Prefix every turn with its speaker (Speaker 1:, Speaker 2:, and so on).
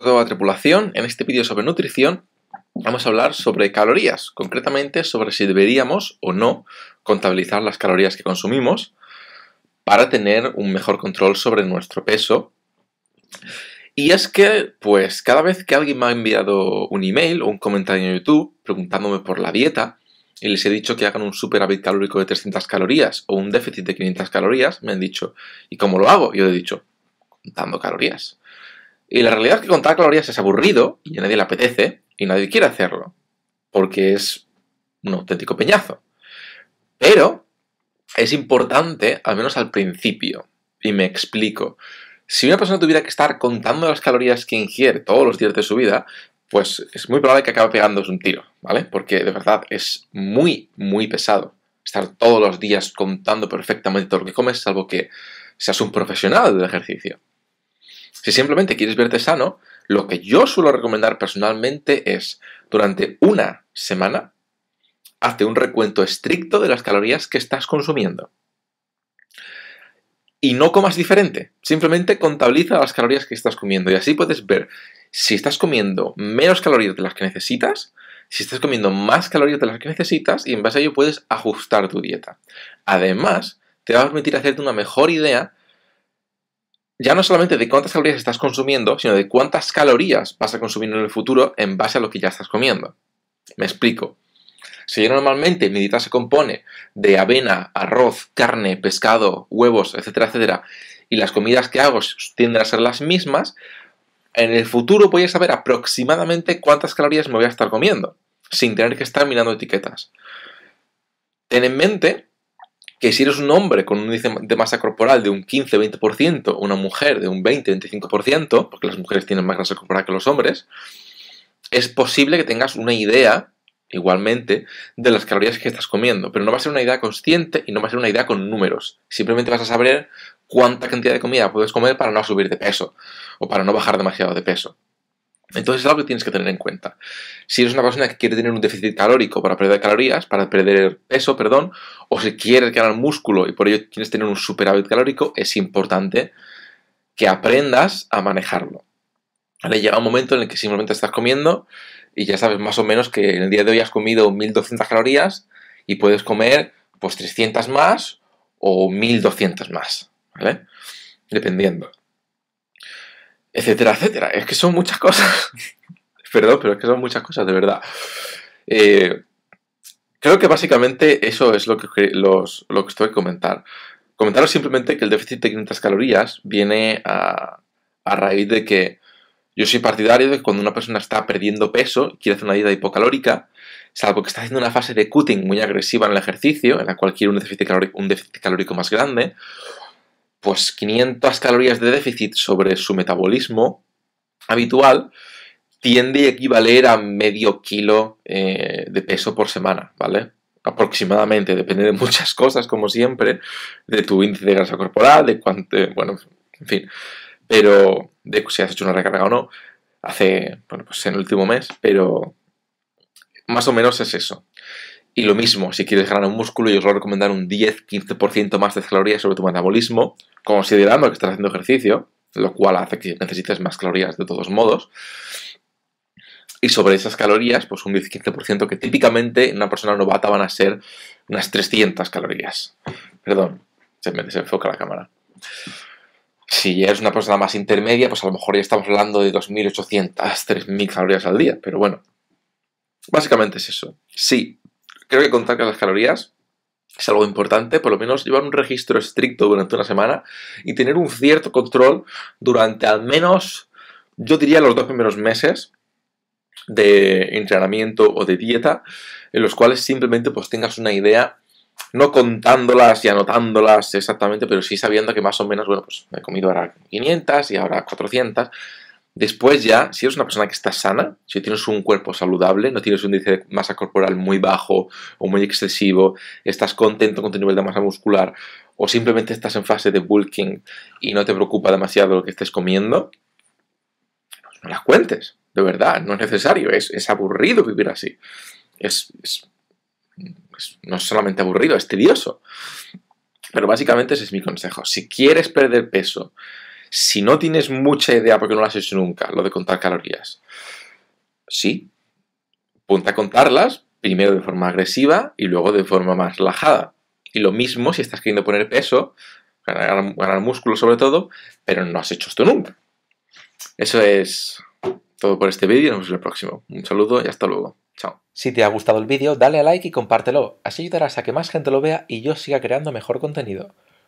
Speaker 1: la tripulación, en este vídeo sobre nutrición vamos a hablar sobre calorías, concretamente sobre si deberíamos o no contabilizar las calorías que consumimos para tener un mejor control sobre nuestro peso. Y es que, pues, cada vez que alguien me ha enviado un email o un comentario en YouTube preguntándome por la dieta, y les he dicho que hagan un superávit calórico de 300 calorías o un déficit de 500 calorías, me han dicho, ¿y cómo lo hago? Yo he dicho, contando calorías. Y la realidad es que contar calorías es aburrido y a nadie le apetece y nadie quiere hacerlo, porque es un auténtico peñazo. Pero es importante, al menos al principio, y me explico. Si una persona tuviera que estar contando las calorías que ingiere todos los días de su vida, pues es muy probable que acabe pegándose un tiro, ¿vale? Porque de verdad es muy, muy pesado estar todos los días contando perfectamente todo lo que comes, salvo que seas un profesional del ejercicio. Si simplemente quieres verte sano, lo que yo suelo recomendar personalmente es, durante una semana, hazte un recuento estricto de las calorías que estás consumiendo. Y no comas diferente, simplemente contabiliza las calorías que estás comiendo y así puedes ver si estás comiendo menos calorías de las que necesitas, si estás comiendo más calorías de las que necesitas y en base a ello puedes ajustar tu dieta. Además, te va a permitir hacerte una mejor idea ya no solamente de cuántas calorías estás consumiendo, sino de cuántas calorías vas a consumir en el futuro en base a lo que ya estás comiendo. Me explico. Si yo normalmente mi dieta se compone de avena, arroz, carne, pescado, huevos, etcétera, etcétera, y las comidas que hago tienden a ser las mismas, en el futuro voy a saber aproximadamente cuántas calorías me voy a estar comiendo, sin tener que estar mirando etiquetas. Ten en mente que si eres un hombre con un índice de masa corporal de un 15-20%, una mujer de un 20-25%, porque las mujeres tienen más grasa corporal que los hombres, es posible que tengas una idea, igualmente, de las calorías que estás comiendo, pero no va a ser una idea consciente y no va a ser una idea con números. Simplemente vas a saber cuánta cantidad de comida puedes comer para no subir de peso o para no bajar demasiado de peso. Entonces es algo que tienes que tener en cuenta. Si eres una persona que quiere tener un déficit calórico para perder calorías, para perder peso, perdón, o si quieres ganar músculo y por ello quieres tener un superávit calórico, es importante que aprendas a manejarlo. Llega un momento en el que simplemente estás comiendo y ya sabes más o menos que en el día de hoy has comido 1200 calorías y puedes comer pues 300 más o 1200 más, Dependiendo etcétera, etcétera. Es que son muchas cosas. Perdón, pero es que son muchas cosas, de verdad. Eh, creo que básicamente eso es lo que, los, lo que comentar. Comentaros simplemente que el déficit de 500 calorías viene a, raíz de que yo soy partidario de que cuando una persona está perdiendo peso, quiere hacer una dieta hipocalórica, salvo que está haciendo una fase de cutting muy agresiva en el ejercicio, en la cual quiere un déficit, calórico, un déficit calórico más grande, pues 500 calorías de déficit sobre su metabolismo habitual tiende a equivaler a medio kilo eh, de peso por semana, ¿vale? Aproximadamente, depende de muchas cosas, como siempre, de tu índice de grasa corporal, de cuánto, bueno, en fin, pero de si has hecho una recarga o no, hace, bueno, pues en el último mes, pero más o menos es eso. Y lo mismo, si quieres ganar un músculo, yo os voy a recomendar un 10-15% más de calorías sobre tu metabolismo, considerando que estás haciendo ejercicio, lo cual hace que necesites más calorías de todos modos. Y sobre esas calorías, pues un 10-15%, que típicamente en una persona novata van a ser unas 300 calorías. Perdón, se me desenfoca la cámara. Si eres una persona más intermedia, pues a lo mejor ya estamos hablando de 2.800, 3.000 calorías al día, pero bueno. Básicamente es eso. Sí, creo que contar las calorías es algo importante, por lo menos llevar un registro estricto durante una semana y tener un cierto control durante al menos, yo diría, los dos primeros meses de entrenamiento o de dieta, en los cuales simplemente pues tengas una idea, no contándolas y anotándolas exactamente, pero sí sabiendo que más o menos, bueno, pues he comido ahora 500 y ahora 400, Después ya, si eres una persona que está sana, si tienes un cuerpo saludable, no tienes un índice de masa corporal muy bajo o muy excesivo, estás contento con tu nivel de masa muscular o simplemente estás en fase de bulking y no te preocupa demasiado lo que estés comiendo, pues no las cuentes, de verdad, no es necesario, es, aburrido vivir así. Es, no es solamente aburrido, es tedioso. Pero básicamente ese es mi consejo. Si quieres perder peso, si no tienes mucha idea porque no lo has hecho nunca, lo de contar calorías, sí, punta a contarlas, primero de forma agresiva y luego de forma más relajada. Y lo mismo si estás queriendo poner peso, ganar, ganar músculo sobre todo, pero no has hecho esto nunca. Eso es todo por este vídeo y nos vemos en el próximo. Un saludo y hasta luego. Chao. Si te ha gustado el vídeo, dale a like y compártelo. Así ayudarás a que más gente lo vea y yo siga creando mejor contenido.